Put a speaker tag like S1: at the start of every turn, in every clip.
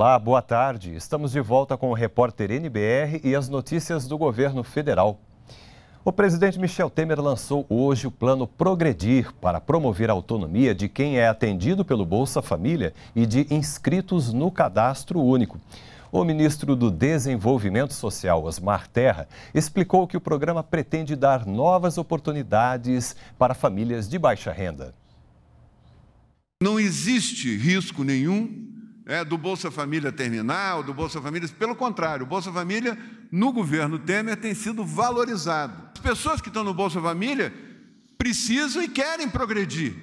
S1: Olá, boa tarde. Estamos de volta com o repórter NBR e as notícias do governo federal. O presidente Michel Temer lançou hoje o plano Progredir para promover a autonomia de quem é atendido pelo Bolsa Família e de inscritos no cadastro único. O ministro do Desenvolvimento Social, Osmar Terra, explicou que o programa pretende dar novas oportunidades para famílias de baixa renda. Não
S2: existe
S1: risco nenhum
S2: é, do Bolsa Família terminar, do Bolsa Família. Pelo contrário, o Bolsa Família, no governo Temer, tem sido valorizado. As pessoas que estão no Bolsa Família precisam e querem progredir.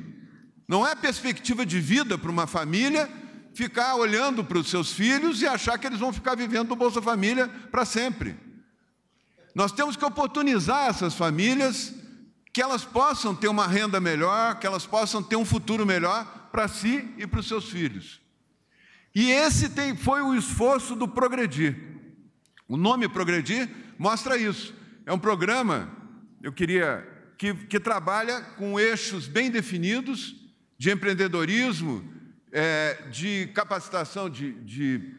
S2: Não é perspectiva de vida para uma família ficar olhando para os seus filhos e achar que eles vão ficar vivendo do Bolsa Família para sempre. Nós temos que oportunizar essas famílias que elas possam ter uma renda melhor, que elas possam ter um futuro melhor para si e para os seus filhos. E esse tem, foi o esforço do Progredir. O nome Progredir mostra isso. É um programa, eu queria, que, que trabalha com eixos bem definidos de empreendedorismo, é, de capacitação, de, de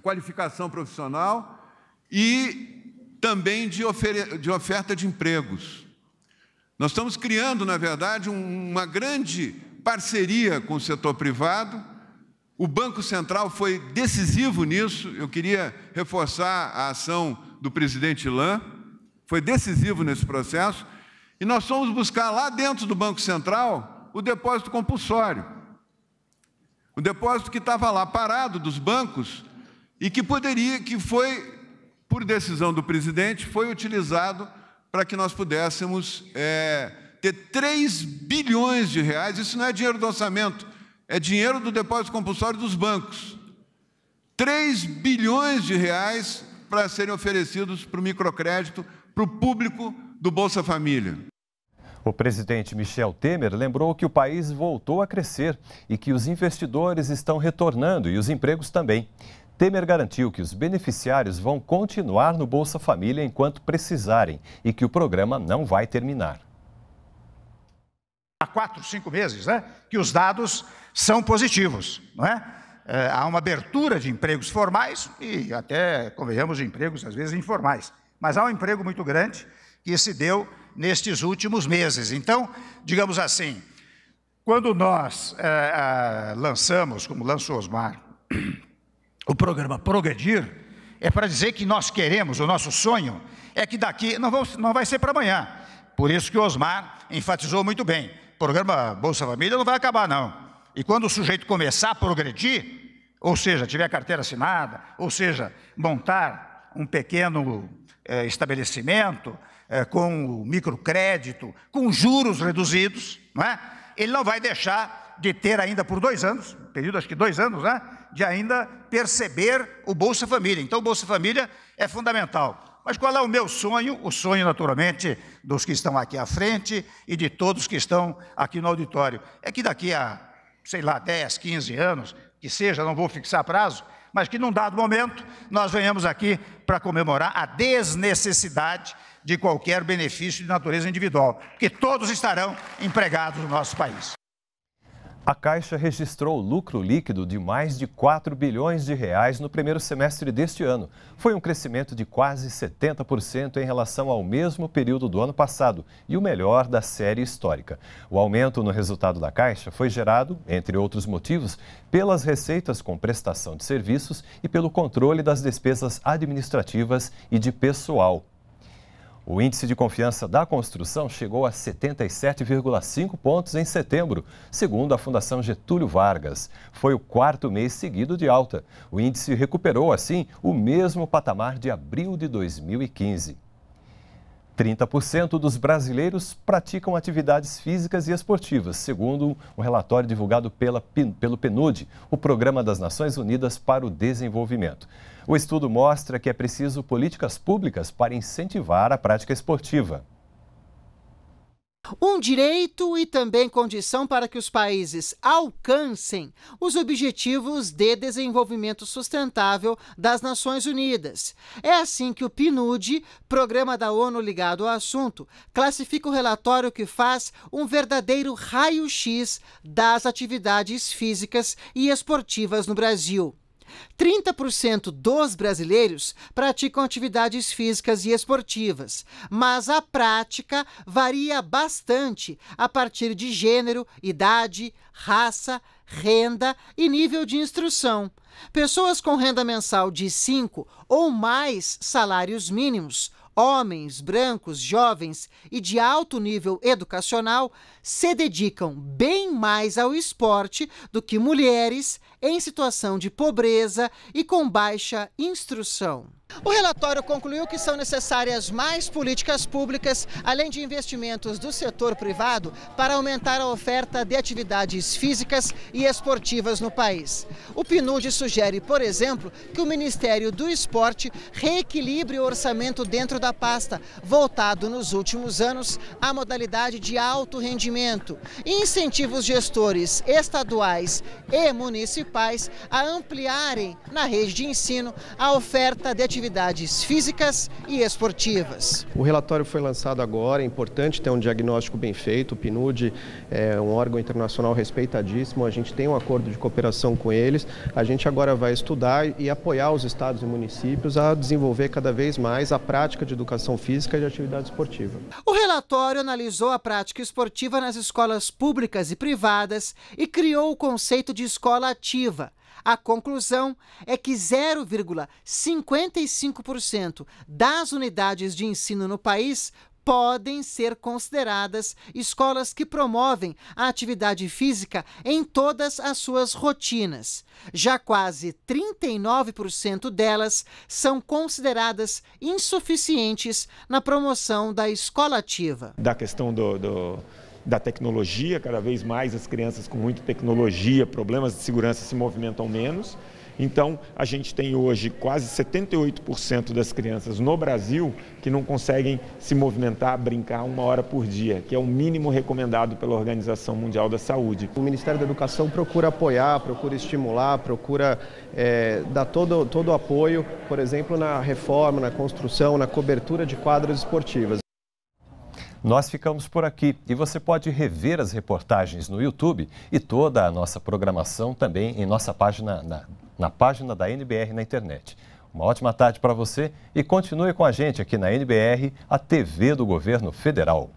S2: qualificação profissional e também de, de oferta de empregos. Nós estamos criando, na verdade, um, uma grande parceria com o setor privado o Banco Central foi decisivo nisso. Eu queria reforçar a ação do presidente Lã, foi decisivo nesse processo. E nós fomos buscar lá dentro do Banco Central o depósito compulsório. O depósito que estava lá parado dos bancos e que poderia, que foi, por decisão do presidente, foi utilizado para que nós pudéssemos é, ter 3 bilhões de reais. Isso não é dinheiro do orçamento, é dinheiro do depósito compulsório dos bancos. 3 bilhões de reais para serem
S1: oferecidos para o microcrédito, para o
S2: público do Bolsa
S1: Família. O presidente Michel Temer lembrou que o país voltou a crescer e que os investidores estão retornando e os empregos também. Temer garantiu que os beneficiários vão continuar no Bolsa Família enquanto precisarem e que o programa não vai
S3: terminar quatro, cinco meses, né, que os dados são positivos, não é? é? Há uma abertura de empregos formais e até, convenhamos, de empregos às vezes informais. Mas há um emprego muito grande que se deu nestes últimos meses. Então, digamos assim, quando nós é, é, lançamos, como lançou Osmar, o programa Progredir, é para dizer que nós queremos, o nosso sonho é que daqui, não, vamos, não vai ser para amanhã, por isso que o Osmar enfatizou muito bem, programa Bolsa Família não vai acabar, não. E quando o sujeito começar a progredir, ou seja, tiver carteira assinada, ou seja, montar um pequeno é, estabelecimento é, com microcrédito, com juros reduzidos, não é? ele não vai deixar de ter ainda por dois anos, período acho que dois anos, né? de ainda perceber o Bolsa Família. Então, o Bolsa Família é fundamental. Mas qual é o meu sonho? O sonho, naturalmente, dos que estão aqui à frente e de todos que estão aqui no auditório. É que daqui a, sei lá, 10, 15 anos, que seja, não vou fixar prazo, mas que num dado momento nós venhamos aqui para comemorar a desnecessidade de qualquer benefício de natureza individual, porque todos estarão empregados no nosso país.
S1: A Caixa registrou lucro líquido de mais de 4 bilhões de reais no primeiro semestre deste ano. Foi um crescimento de quase 70% em relação ao mesmo período do ano passado e o melhor da série histórica. O aumento no resultado da Caixa foi gerado, entre outros motivos, pelas receitas com prestação de serviços e pelo controle das despesas administrativas e de pessoal. O índice de confiança da construção chegou a 77,5 pontos em setembro, segundo a Fundação Getúlio Vargas. Foi o quarto mês seguido de alta. O índice recuperou, assim, o mesmo patamar de abril de 2015. 30% dos brasileiros praticam atividades físicas e esportivas, segundo um relatório divulgado pela, pelo PNUD, o Programa das Nações Unidas para o Desenvolvimento. O estudo mostra que é preciso políticas públicas para incentivar a prática esportiva.
S4: Um direito e também condição para que os países alcancem os Objetivos de Desenvolvimento Sustentável das Nações Unidas. É assim que o PNUD, programa da ONU ligado ao assunto, classifica o relatório que faz um verdadeiro raio-x das atividades físicas e esportivas no Brasil. 30% dos brasileiros praticam atividades físicas e esportivas, mas a prática varia bastante a partir de gênero, idade, raça, renda e nível de instrução. Pessoas com renda mensal de 5 ou mais salários mínimos homens, brancos, jovens e de alto nível educacional se dedicam bem mais ao esporte do que mulheres, em situação de pobreza e com baixa instrução. O relatório concluiu que são necessárias mais políticas públicas, além de investimentos do setor privado, para aumentar a oferta de atividades físicas e esportivas no país. O PNUD sugere, por exemplo, que o Ministério do Esporte reequilibre o orçamento dentro da pasta, voltado nos últimos anos à modalidade de alto rendimento, e incentiva os gestores estaduais e municipais municipais a ampliarem na rede de ensino a oferta de atividades físicas e esportivas.
S1: O relatório foi lançado agora, é importante ter um diagnóstico bem feito. O PNUD é um órgão internacional respeitadíssimo, a gente tem um acordo de cooperação com eles. A gente agora vai estudar e apoiar os estados e municípios a desenvolver cada vez mais a prática de educação física e de atividade esportiva
S4: relatório analisou a prática esportiva nas escolas públicas e privadas e criou o conceito de escola ativa. A conclusão é que 0,55% das unidades de ensino no país podem ser consideradas escolas que promovem a atividade física em todas as suas rotinas. Já quase 39% delas são consideradas insuficientes na promoção da escola ativa.
S1: Da questão do, do da tecnologia, cada vez mais as crianças com muita tecnologia, problemas de segurança se movimentam menos. Então, a gente tem hoje quase 78% das crianças no Brasil que não conseguem se movimentar, brincar uma hora por dia, que é o mínimo recomendado pela Organização Mundial da Saúde. O Ministério da Educação procura apoiar, procura estimular, procura é, dar todo, todo o apoio, por exemplo, na reforma, na construção, na cobertura de quadras esportivas. Nós ficamos por aqui e você pode rever as reportagens no YouTube e toda a nossa programação também em nossa página, na, na página da NBR na internet. Uma ótima tarde para você e continue com a gente aqui na NBR, a TV do Governo Federal.